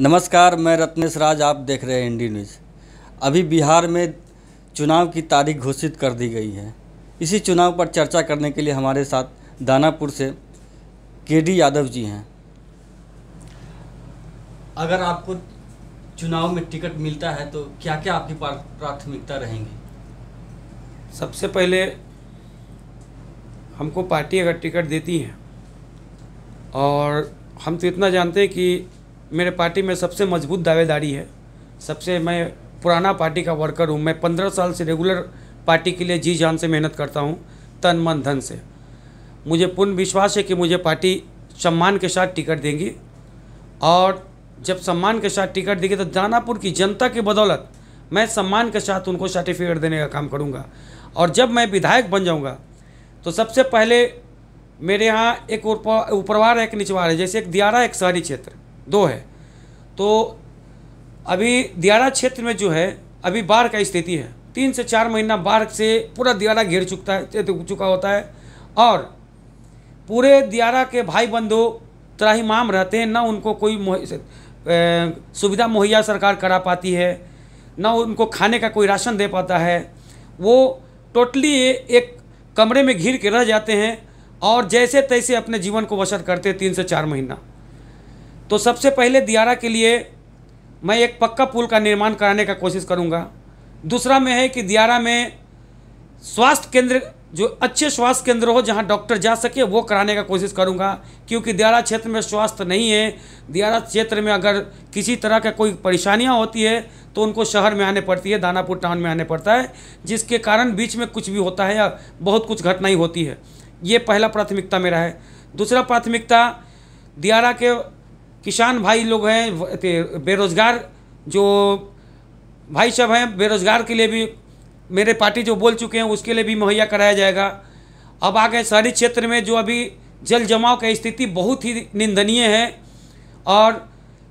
नमस्कार मैं रत्नेश राज आप देख रहे हैं इंडी न्यूज़ अभी बिहार में चुनाव की तारीख घोषित कर दी गई है इसी चुनाव पर चर्चा करने के लिए हमारे साथ दानापुर से के डी यादव जी हैं अगर आपको चुनाव में टिकट मिलता है तो क्या क्या आपकी प्राथमिकता रहेंगी सबसे पहले हमको पार्टी अगर टिकट देती है और हम तो इतना जानते हैं कि मेरे पार्टी में सबसे मजबूत दावेदारी है सबसे मैं पुराना पार्टी का वर्कर हूँ मैं पंद्रह साल से रेगुलर पार्टी के लिए जी जान से मेहनत करता हूँ तन मन धन से मुझे पूर्ण विश्वास है कि मुझे पार्टी सम्मान के साथ टिकट देंगी और जब सम्मान के साथ टिकट देगी तो दानापुर की जनता की बदौलत मैं सम्मान के साथ उनको सर्टिफिकेट देने का काम करूँगा और जब मैं विधायक बन जाऊँगा तो सबसे पहले मेरे यहाँ एक ऊपरवार है एक निचवार है जैसे एक दियारा एक शहरी क्षेत्र दो है तो अभी दियारा क्षेत्र में जो है अभी बाढ़ का स्थिति है तीन से चार महीना बाढ़ से पूरा दियारा घिर चुकता है चुका होता है और पूरे दियारा के भाई बंधु माम रहते हैं ना उनको कोई सुविधा मुहैया सरकार करा पाती है ना उनको खाने का कोई राशन दे पाता है वो टोटली एक कमरे में घिर के रह जाते हैं और जैसे तैसे अपने जीवन को बसर करते तीन से चार महीना तो सबसे पहले दियारा के लिए मैं एक पक्का पुल का निर्माण कराने का कोशिश करूँगा दूसरा में है कि दियारा में स्वास्थ्य केंद्र जो अच्छे स्वास्थ्य केंद्र हो जहाँ डॉक्टर जा सके वो कराने का कोशिश करूँगा क्योंकि दियारा क्षेत्र में स्वास्थ्य नहीं है दियारा क्षेत्र में अगर किसी तरह का कोई परेशानियाँ होती है तो उनको शहर में आने पड़ती है दानापुर टाउन में आने पड़ता है जिसके कारण बीच में कुछ भी होता है या बहुत कुछ घटनाएँ होती है ये पहला प्राथमिकता मेरा है दूसरा प्राथमिकता दियारा के किसान भाई लोग हैं बेरोज़गार जो भाई सब हैं बेरोज़गार के लिए भी मेरे पार्टी जो बोल चुके हैं उसके लिए भी मुहैया कराया जाएगा अब आगे शहरी क्षेत्र में जो अभी जल जमाव की स्थिति बहुत ही निंदनीय है और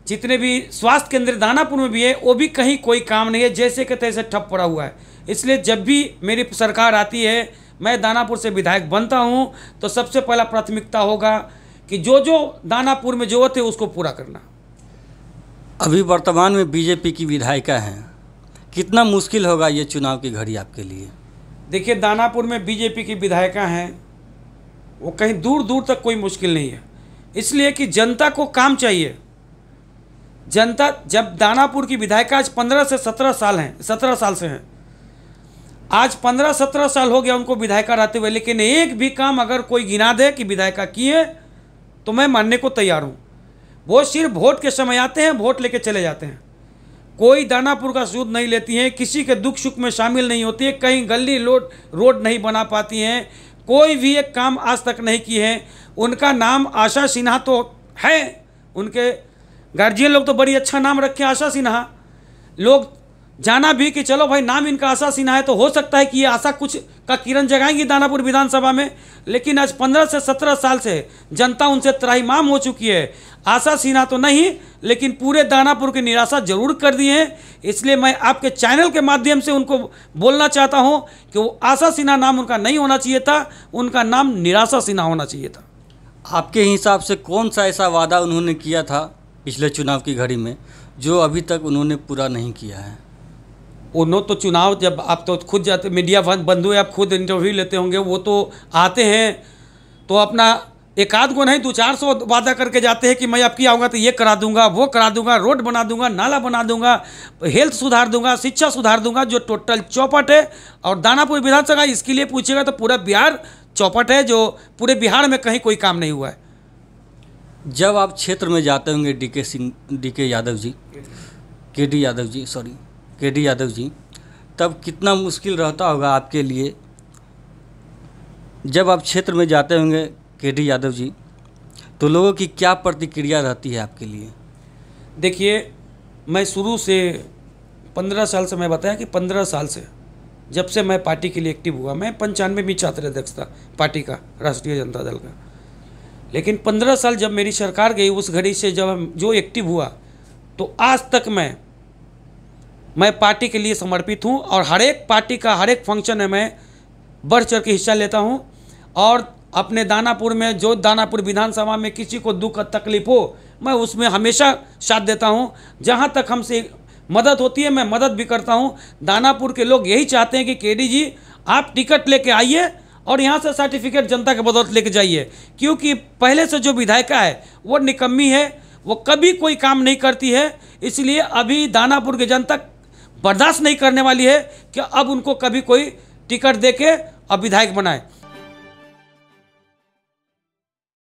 जितने भी स्वास्थ्य केंद्र दानापुर में भी है वो भी कहीं कोई काम नहीं है जैसे के तैसे ठप पड़ा हुआ है इसलिए जब भी मेरी सरकार आती है मैं दानापुर से विधायक बनता हूँ तो सबसे पहला प्राथमिकता होगा कि जो जो दानापुर में जो थे उसको पूरा करना अभी वर्तमान में बीजेपी की विधायिका हैं कितना मुश्किल होगा ये चुनाव की घड़ी आपके लिए देखिए दानापुर में बीजेपी की विधायिका हैं वो कहीं दूर दूर तक कोई मुश्किल नहीं है इसलिए कि जनता को काम चाहिए जनता जब दानापुर की विधायिका आज पंद्रह से सत्रह साल हैं सत्रह साल से हैं आज पंद्रह सत्रह साल हो गया उनको विधायिका रहते हुए लेकिन एक भी काम अगर कोई गिना दे कि विधायिका किए तो मैं मानने को तैयार हूँ वो सिर्फ वोट के समय आते हैं वोट लेके चले जाते हैं कोई दानापुर का सूद नहीं लेती हैं किसी के दुख सुख में शामिल नहीं होती है कहीं गली लोड रोड नहीं बना पाती हैं कोई भी एक काम आज तक नहीं किए हैं उनका नाम आशा सिन्हा तो है उनके गार्जियन लोग तो बड़ी अच्छा नाम रखे आशा सिन्हा लोग जाना भी कि चलो भाई नाम इनका आशा सिन्हा है तो हो सकता है कि ये आशा कुछ का किरण जगाएंगी दानापुर विधानसभा में लेकिन आज पंद्रह से सत्रह साल से जनता उनसे त्राहीमाम हो चुकी है आशा सिन्हा तो नहीं लेकिन पूरे दानापुर की निराशा जरूर कर दिए हैं इसलिए मैं आपके चैनल के माध्यम से उनको बोलना चाहता हूँ कि वो आशा सिन्हा नाम उनका नहीं होना चाहिए था उनका नाम निराशा सिन्हा होना चाहिए था आपके हिसाब से कौन सा ऐसा वादा उन्होंने किया था पिछले चुनाव की घड़ी में जो अभी तक उन्होंने पूरा नहीं किया है उन्हों तो चुनाव जब आप तो खुद जाते मीडिया बंधु आप खुद इंटरव्यू लेते होंगे वो तो आते हैं तो अपना एक आध गो नहीं दो चार सौ वादा करके जाते हैं कि मैं आपकी आऊँगा तो ये करा दूंगा वो करा दूंगा रोड बना दूंगा नाला बना दूंगा हेल्थ सुधार दूंगा शिक्षा सुधार दूंगा जो टोटल चौपट है और दानापुर विधानसभा इसके लिए पूछेगा तो पूरा बिहार चौपट है जो पूरे बिहार में कहीं कोई काम नहीं हुआ है जब आप क्षेत्र में जाते होंगे डी के सिंह डी के Yadav ji K D Yadav ji sorry K D Yadav ji तब कितना मुश्किल रहता होगा आपके लिए जब आप क्षेत्र में जाते होंगे के डी यादव जी तो लोगों की क्या प्रतिक्रिया रहती है आपके लिए देखिए मैं शुरू से पंद्रह साल से मैं बताया कि पंद्रह साल से जब से मैं पार्टी के लिए एक्टिव हुआ मैं पंचानवेवीं छात्र अध्यक्ष था पार्टी का राष्ट्रीय जनता दल का लेकिन पंद्रह साल जब मेरी सरकार गई उस घड़ी से जब हम जो एक्टिव हुआ तो आज तक मैं मैं पार्टी के लिए समर्पित हूँ और हर एक पार्टी का हर एक फंक्शन में मैं बढ़ चढ़ के हिस्सा लेता हूँ और अपने दानापुर में जो दानापुर विधानसभा में किसी को दुख तकलीफ हो मैं उसमें हमेशा साथ देता हूँ जहाँ तक हमसे मदद होती है मैं मदद भी करता हूँ दानापुर के लोग यही चाहते हैं कि के जी आप टिकट लेके आइए और यहाँ से सर्टिफिकेट जनता के बदौलत लेके जाइए क्योंकि पहले से जो विधायिका है वो निकम्मी है वो कभी कोई काम नहीं करती है इसलिए अभी दानापुर की जनता बर्दाश्त नहीं करने वाली है कि अब उनको कभी कोई टिकट दे के अब विधायक बनाए